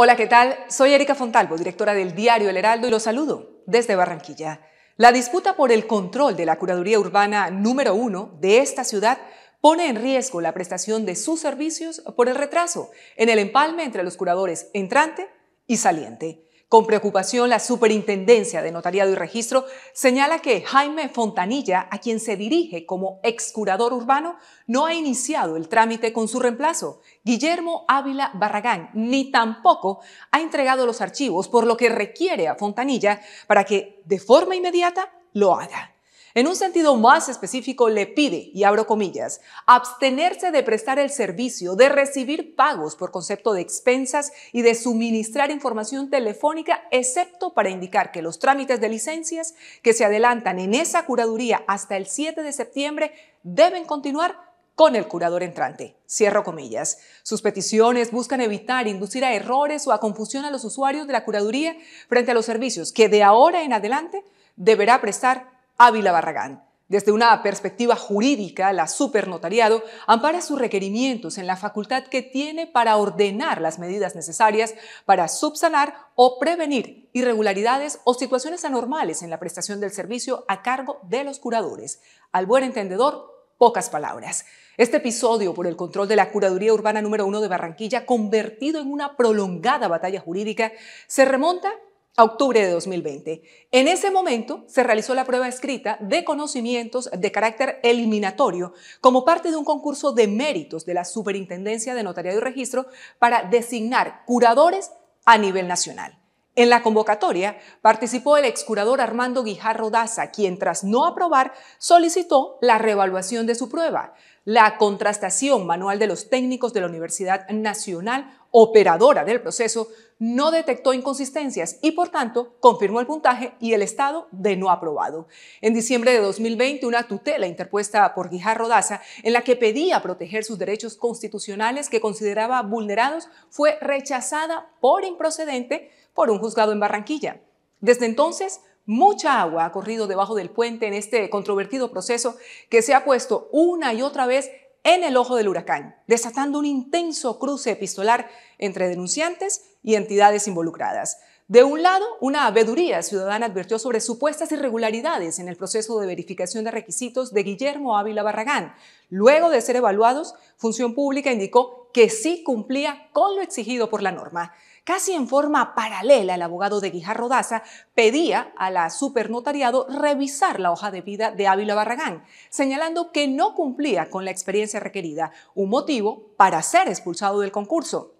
Hola, ¿qué tal? Soy Erika Fontalvo, directora del diario El Heraldo, y los saludo desde Barranquilla. La disputa por el control de la Curaduría Urbana número uno de esta ciudad pone en riesgo la prestación de sus servicios por el retraso en el empalme entre los curadores entrante y saliente. Con preocupación, la Superintendencia de Notariado y Registro señala que Jaime Fontanilla, a quien se dirige como ex curador urbano, no ha iniciado el trámite con su reemplazo, Guillermo Ávila Barragán, ni tampoco ha entregado los archivos, por lo que requiere a Fontanilla para que de forma inmediata lo haga. En un sentido más específico, le pide, y abro comillas, abstenerse de prestar el servicio, de recibir pagos por concepto de expensas y de suministrar información telefónica, excepto para indicar que los trámites de licencias que se adelantan en esa curaduría hasta el 7 de septiembre deben continuar con el curador entrante. Cierro comillas. Sus peticiones buscan evitar inducir a errores o a confusión a los usuarios de la curaduría frente a los servicios que de ahora en adelante deberá prestar Ávila Barragán. Desde una perspectiva jurídica, la supernotariado ampara sus requerimientos en la facultad que tiene para ordenar las medidas necesarias para subsanar o prevenir irregularidades o situaciones anormales en la prestación del servicio a cargo de los curadores. Al buen entendedor, pocas palabras. Este episodio por el control de la Curaduría Urbana número 1 de Barranquilla, convertido en una prolongada batalla jurídica, se remonta octubre de 2020. En ese momento se realizó la prueba escrita de conocimientos de carácter eliminatorio como parte de un concurso de méritos de la Superintendencia de Notariado y Registro para designar curadores a nivel nacional. En la convocatoria participó el excurador Armando Guijarro Daza, quien tras no aprobar solicitó la reevaluación de su prueba, la contrastación manual de los técnicos de la Universidad Nacional operadora del proceso no detectó inconsistencias y, por tanto, confirmó el puntaje y el estado de no aprobado. En diciembre de 2020, una tutela interpuesta por Guijarro Daza, en la que pedía proteger sus derechos constitucionales que consideraba vulnerados, fue rechazada por improcedente por un juzgado en Barranquilla. Desde entonces, Mucha agua ha corrido debajo del puente en este controvertido proceso que se ha puesto una y otra vez en el ojo del huracán, desatando un intenso cruce epistolar entre denunciantes y entidades involucradas. De un lado, una abeduría ciudadana advirtió sobre supuestas irregularidades en el proceso de verificación de requisitos de Guillermo Ávila Barragán. Luego de ser evaluados, Función Pública indicó que sí cumplía con lo exigido por la norma. Casi en forma paralela, el abogado de Guijarro Daza pedía a la supernotariado revisar la hoja de vida de Ávila Barragán, señalando que no cumplía con la experiencia requerida, un motivo para ser expulsado del concurso.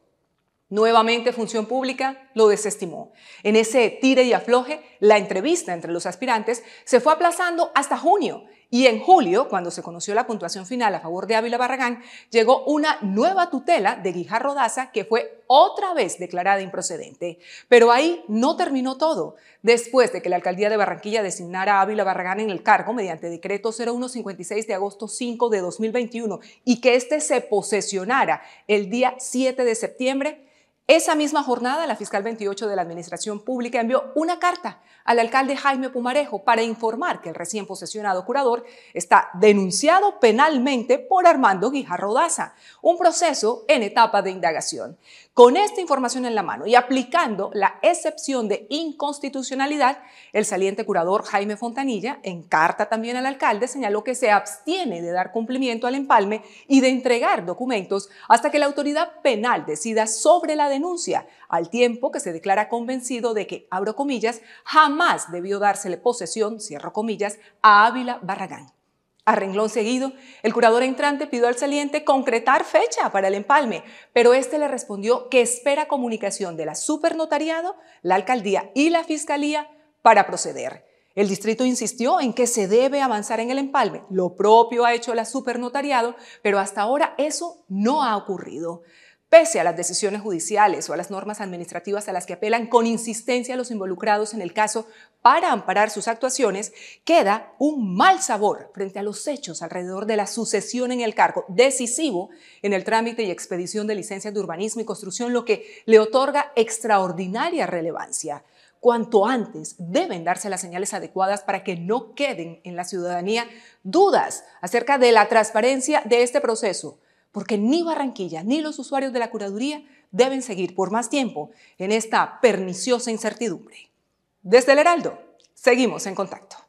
Nuevamente Función Pública lo desestimó. En ese tire y afloje, la entrevista entre los aspirantes se fue aplazando hasta junio y en julio, cuando se conoció la puntuación final a favor de Ávila Barragán, llegó una nueva tutela de Guijarro Daza que fue otra vez declarada improcedente. Pero ahí no terminó todo. Después de que la alcaldía de Barranquilla designara a Ávila Barragán en el cargo mediante decreto 0156 de agosto 5 de 2021 y que éste se posesionara el día 7 de septiembre, esa misma jornada, la fiscal 28 de la Administración Pública envió una carta al alcalde Jaime Pumarejo para informar que el recién posesionado curador está denunciado penalmente por Armando Guijarro Daza, un proceso en etapa de indagación. Con esta información en la mano y aplicando la excepción de inconstitucionalidad, el saliente curador Jaime Fontanilla, en carta también al alcalde, señaló que se abstiene de dar cumplimiento al empalme y de entregar documentos hasta que la autoridad penal decida sobre la denuncia denuncia al tiempo que se declara convencido de que, abro comillas, jamás debió dársele posesión, cierro comillas, a Ávila Barragán. A renglón seguido, el curador entrante pidió al saliente concretar fecha para el empalme, pero este le respondió que espera comunicación de la supernotariado, la alcaldía y la fiscalía para proceder. El distrito insistió en que se debe avanzar en el empalme. Lo propio ha hecho la supernotariado, pero hasta ahora eso no ha ocurrido. Pese a las decisiones judiciales o a las normas administrativas a las que apelan con insistencia los involucrados en el caso para amparar sus actuaciones, queda un mal sabor frente a los hechos alrededor de la sucesión en el cargo, decisivo en el trámite y expedición de licencias de urbanismo y construcción, lo que le otorga extraordinaria relevancia. Cuanto antes deben darse las señales adecuadas para que no queden en la ciudadanía dudas acerca de la transparencia de este proceso porque ni Barranquilla ni los usuarios de la curaduría deben seguir por más tiempo en esta perniciosa incertidumbre. Desde el Heraldo, seguimos en contacto.